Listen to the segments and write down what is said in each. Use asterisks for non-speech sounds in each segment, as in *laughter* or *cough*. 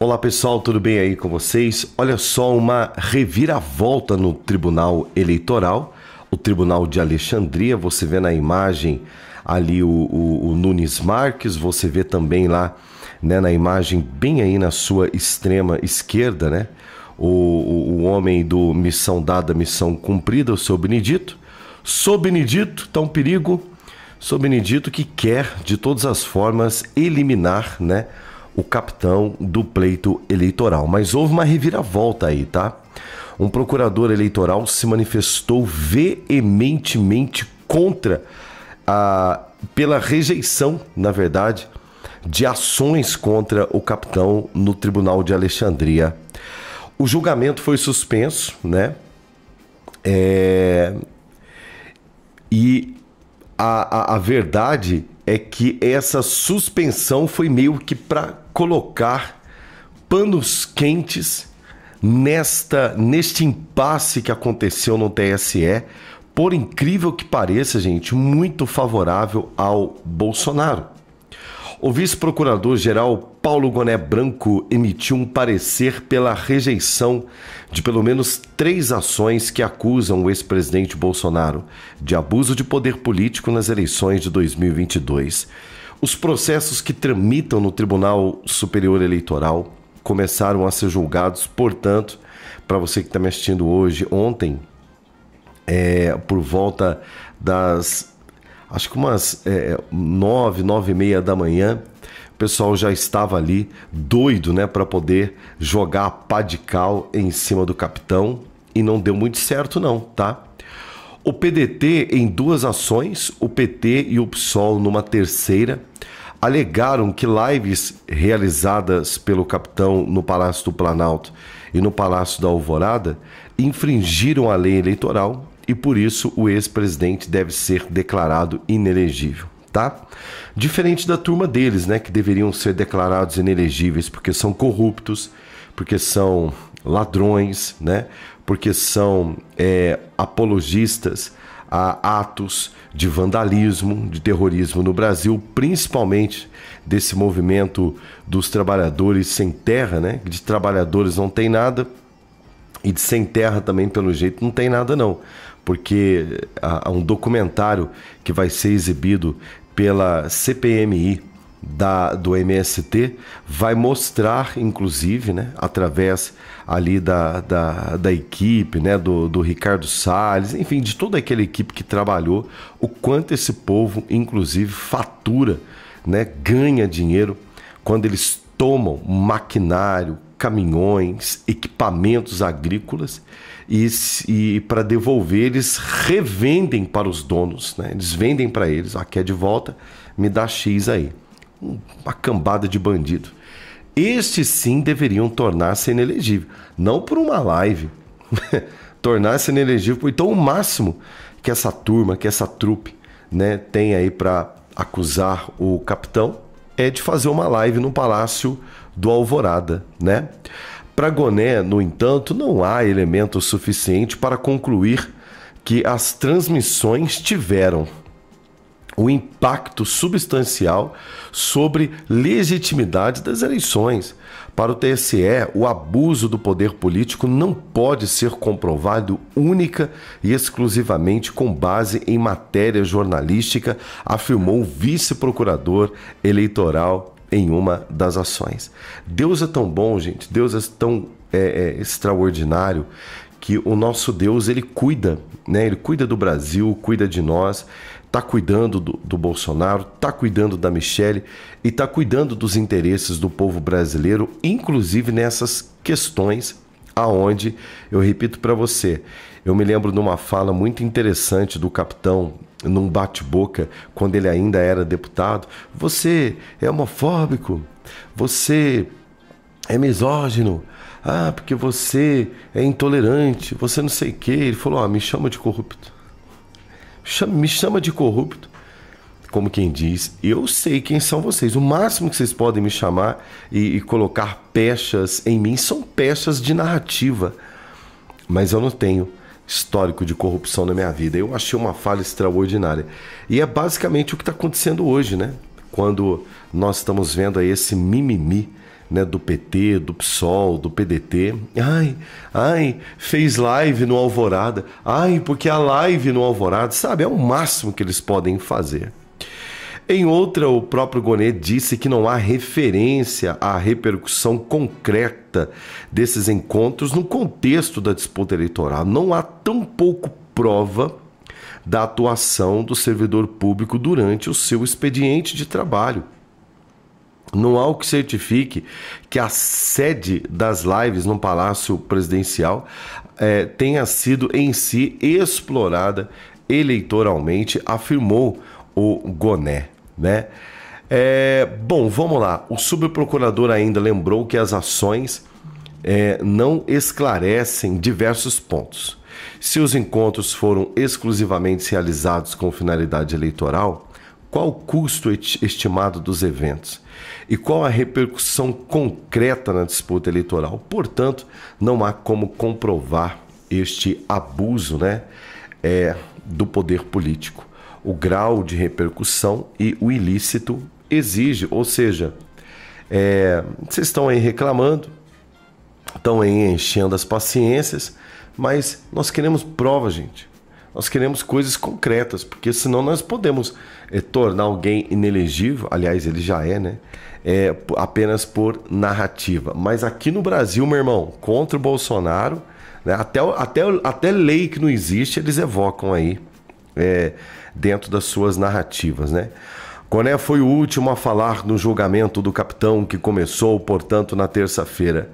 Olá pessoal, tudo bem aí com vocês? Olha só uma reviravolta no Tribunal Eleitoral, o Tribunal de Alexandria. Você vê na imagem ali o, o, o Nunes Marques, você vê também lá né, na imagem, bem aí na sua extrema esquerda, né? O, o, o homem do Missão Dada, Missão Cumprida, o seu Benedito. Sou Benedito, tá um perigo. Sou Benedito que quer, de todas as formas, eliminar, né? o capitão do pleito eleitoral. Mas houve uma reviravolta aí, tá? Um procurador eleitoral se manifestou veementemente contra a pela rejeição, na verdade, de ações contra o capitão no Tribunal de Alexandria. O julgamento foi suspenso, né? É... E a, a, a, verdade é que essa suspensão foi meio que para colocar panos quentes nesta neste impasse que aconteceu no TSE, por incrível que pareça, gente, muito favorável ao Bolsonaro. O vice-procurador-geral Paulo Goné Branco emitiu um parecer pela rejeição de pelo menos três ações que acusam o ex-presidente Bolsonaro de abuso de poder político nas eleições de 2022. Os processos que tramitam no Tribunal Superior Eleitoral começaram a ser julgados, portanto, para você que está me assistindo hoje, ontem, é, por volta das acho que umas é, nove, nove e meia da manhã, o pessoal já estava ali doido, né, para poder jogar a pá de cal em cima do capitão e não deu muito certo não, tá? O PDT em duas ações, o PT e o PSOL numa terceira, alegaram que lives realizadas pelo capitão no Palácio do Planalto e no Palácio da Alvorada infringiram a lei eleitoral e por isso o ex-presidente deve ser declarado inelegível. Tá? Diferente da turma deles, né, que deveriam ser declarados inelegíveis porque são corruptos, porque são ladrões, né, porque são é, apologistas a atos de vandalismo, de terrorismo no Brasil, principalmente desse movimento dos trabalhadores sem terra, né, de trabalhadores não tem nada e de sem terra também pelo jeito não tem nada não porque ah, há um documentário que vai ser exibido pela CPMI da, do MST vai mostrar, inclusive, né, através ali da, da, da equipe, né, do, do Ricardo Salles, enfim, de toda aquela equipe que trabalhou, o quanto esse povo, inclusive, fatura, né, ganha dinheiro quando eles tomam maquinário, caminhões, equipamentos agrícolas e, e para devolver eles revendem para os donos, né? Eles vendem para eles, ó, quer é de volta, me dá X aí. Uma cambada de bandido. Estes sim deveriam tornar-se inelegível, não por uma live, *laughs* tornar-se inelegível. Então o máximo que essa turma, que essa trupe, né, tem aí para acusar o capitão é de fazer uma live no palácio do Alvorada, né? Para Goné, no entanto, não há elemento suficiente para concluir que as transmissões tiveram o impacto substancial sobre legitimidade das eleições. Para o TSE, o abuso do poder político não pode ser comprovado única e exclusivamente com base em matéria jornalística, afirmou o vice-procurador eleitoral em uma das ações. Deus é tão bom, gente, Deus é tão é, é, extraordinário que o nosso Deus ele cuida, né? Ele cuida do Brasil, cuida de nós, tá cuidando do, do Bolsonaro, tá cuidando da Michelle e tá cuidando dos interesses do povo brasileiro, inclusive nessas questões aonde, eu repito para você, eu me lembro de uma fala muito interessante do capitão num bate-boca quando ele ainda era deputado. Você é homofóbico? Você é misógino? Ah, porque você é intolerante, você não sei o quê. Ele falou: ah, me chama de corrupto. Me chama de corrupto como quem diz, eu sei quem são vocês. O máximo que vocês podem me chamar e, e colocar pechas em mim são pechas de narrativa. Mas eu não tenho histórico de corrupção na minha vida. Eu achei uma falha extraordinária. E é basicamente o que está acontecendo hoje, né? Quando nós estamos vendo aí esse mimimi né, do PT, do PSOL, do PDT. Ai, ai, fez live no Alvorada. Ai, porque a live no Alvorada, sabe, é o máximo que eles podem fazer. Em outra, o próprio Gonet disse que não há referência à repercussão concreta desses encontros no contexto da disputa eleitoral. Não há tão pouco prova da atuação do servidor público durante o seu expediente de trabalho. Não há o que certifique que a sede das lives no Palácio Presidencial eh, tenha sido em si explorada eleitoralmente, afirmou o Goné né? É, bom, vamos lá. O subprocurador ainda lembrou que as ações é, não esclarecem diversos pontos. Se os encontros foram exclusivamente realizados com finalidade eleitoral, qual o custo estimado dos eventos e qual a repercussão concreta na disputa eleitoral? Portanto, não há como comprovar este abuso né, é, do poder político o grau de repercussão e o ilícito exige, ou seja, é, vocês estão aí reclamando, estão aí enchendo as paciências, mas nós queremos prova, gente. Nós queremos coisas concretas, porque senão nós podemos é, tornar alguém inelegível, aliás, ele já é, né? É, apenas por narrativa. Mas aqui no Brasil, meu irmão, contra o Bolsonaro, né? até, até, até lei que não existe, eles evocam aí. É, dentro das suas narrativas, né? Coné foi o último a falar no julgamento do capitão, que começou, portanto, na terça-feira.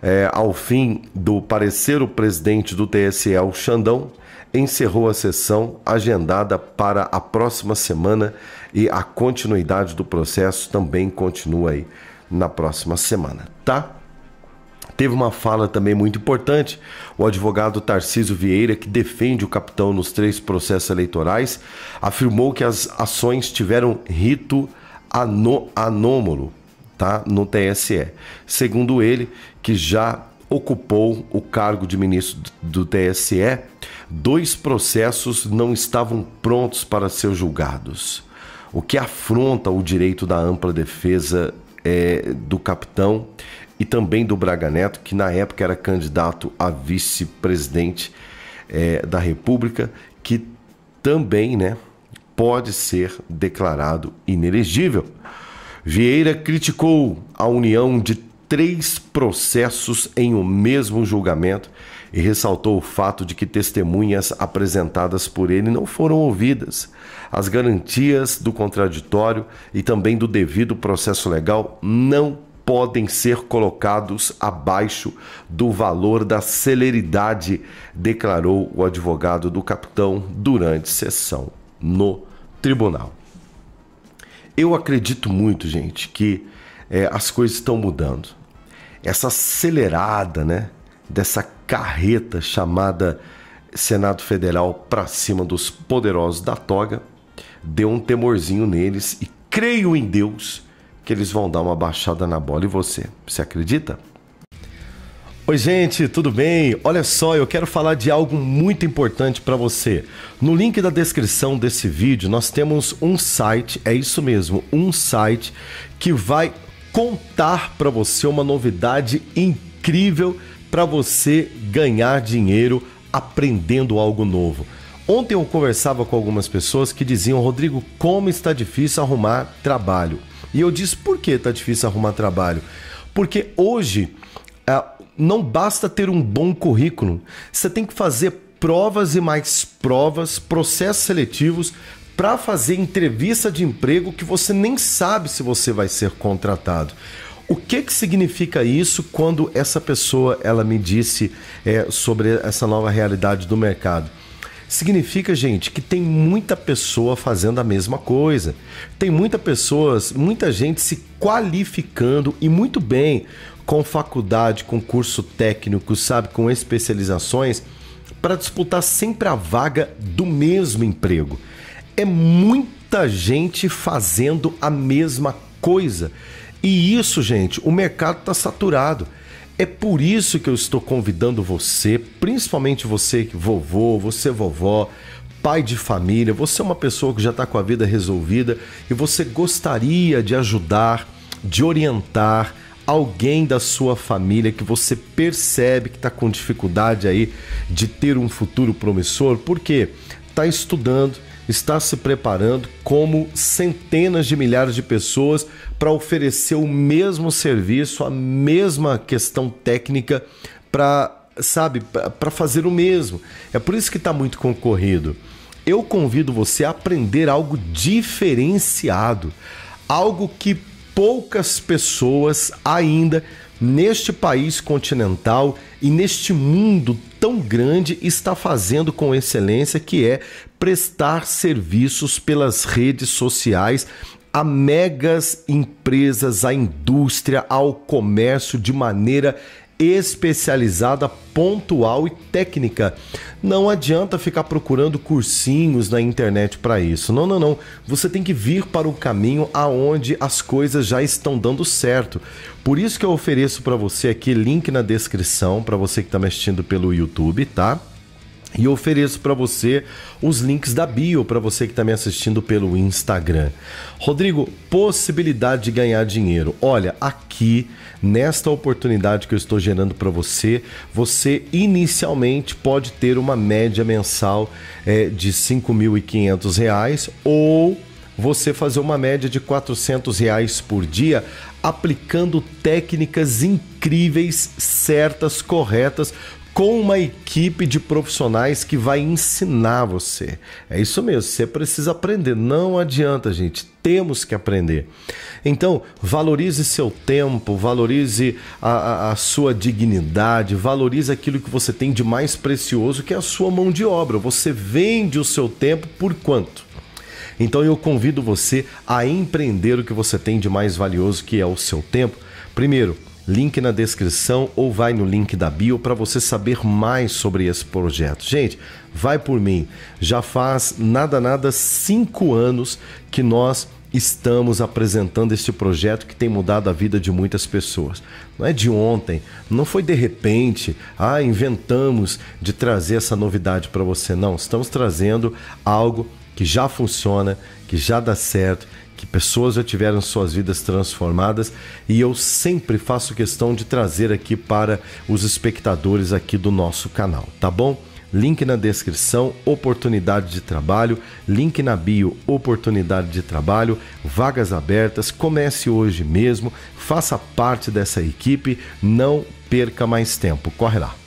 É, ao fim do parecer, o presidente do TSE, o Xandão, encerrou a sessão agendada para a próxima semana e a continuidade do processo também continua aí na próxima semana, tá? Teve uma fala também muito importante, o advogado Tarciso Vieira, que defende o capitão nos três processos eleitorais, afirmou que as ações tiveram rito anô anômalo tá, no TSE. Segundo ele, que já ocupou o cargo de ministro do TSE, dois processos não estavam prontos para ser julgados, o que afronta o direito da ampla defesa é, do capitão e também do Braga Neto, que na época era candidato a vice-presidente é, da República, que também né, pode ser declarado inelegível. Vieira criticou a união de três processos em um mesmo julgamento e ressaltou o fato de que testemunhas apresentadas por ele não foram ouvidas. As garantias do contraditório e também do devido processo legal não podem ser colocados abaixo do valor da celeridade, declarou o advogado do capitão durante sessão no tribunal. Eu acredito muito, gente, que é, as coisas estão mudando. Essa acelerada, né, dessa carreta chamada Senado Federal para cima dos poderosos da toga deu um temorzinho neles e creio em Deus que eles vão dar uma baixada na bola e você, você acredita? Oi, gente, tudo bem? Olha só, eu quero falar de algo muito importante para você. No link da descrição desse vídeo, nós temos um site, é isso mesmo, um site que vai contar para você uma novidade incrível para você ganhar dinheiro aprendendo algo novo. Ontem eu conversava com algumas pessoas que diziam: Rodrigo, como está difícil arrumar trabalho. E eu disse: por que tá difícil arrumar trabalho? Porque hoje ah, não basta ter um bom currículo, você tem que fazer provas e mais provas, processos seletivos para fazer entrevista de emprego que você nem sabe se você vai ser contratado. O que, que significa isso quando essa pessoa ela me disse é, sobre essa nova realidade do mercado? significa, gente, que tem muita pessoa fazendo a mesma coisa. Tem muita pessoas, muita gente se qualificando e muito bem com faculdade, com curso técnico, sabe, com especializações para disputar sempre a vaga do mesmo emprego. É muita gente fazendo a mesma coisa. E isso, gente, o mercado está saturado. É por isso que eu estou convidando você, principalmente você vovô, você vovó, pai de família, você é uma pessoa que já está com a vida resolvida e você gostaria de ajudar, de orientar alguém da sua família que você percebe que está com dificuldade aí de ter um futuro promissor, porque está estudando, está se preparando, como centenas de milhares de pessoas, para oferecer o mesmo serviço, a mesma questão técnica, para, sabe, para fazer o mesmo. É por isso que está muito concorrido. Eu convido você a aprender algo diferenciado, algo que poucas pessoas ainda neste país continental e neste mundo tão grande está fazendo com excelência, que é prestar serviços pelas redes sociais a megas empresas, a indústria, ao comércio de maneira especializada, pontual e técnica. Não adianta ficar procurando cursinhos na internet para isso. Não, não, não. Você tem que vir para o caminho aonde as coisas já estão dando certo. Por isso que eu ofereço para você aqui link na descrição para você que está me assistindo pelo YouTube, tá? E ofereço para você os links da bio para você que está me assistindo pelo Instagram. Rodrigo, possibilidade de ganhar dinheiro. Olha, aqui nesta oportunidade que eu estou gerando para você, você inicialmente pode ter uma média mensal é, de R$ 5.500 ou você fazer uma média de 400 reais por dia aplicando técnicas incríveis, certas, corretas com uma equipe de profissionais que vai ensinar você. É isso mesmo, você precisa aprender, não adianta, gente, temos que aprender. Então, valorize seu tempo, valorize a, a, a sua dignidade, valorize aquilo que você tem de mais precioso, que é a sua mão de obra. Você vende o seu tempo por quanto? Então eu convido você a empreender o que você tem de mais valioso, que é o seu tempo. Primeiro, Link na descrição ou vai no link da bio para você saber mais sobre esse projeto. Gente, vai por mim. Já faz nada nada cinco anos que nós estamos apresentando este projeto que tem mudado a vida de muitas pessoas. Não é de ontem, não foi de repente, ah, inventamos de trazer essa novidade para você. Não, estamos trazendo algo que já funciona, que já dá certo que pessoas já tiveram suas vidas transformadas e eu sempre faço questão de trazer aqui para os espectadores aqui do nosso canal, tá bom? Link na descrição, oportunidade de trabalho, link na bio, oportunidade de trabalho, vagas abertas. Comece hoje mesmo, faça parte dessa equipe, não perca mais tempo. Corre lá.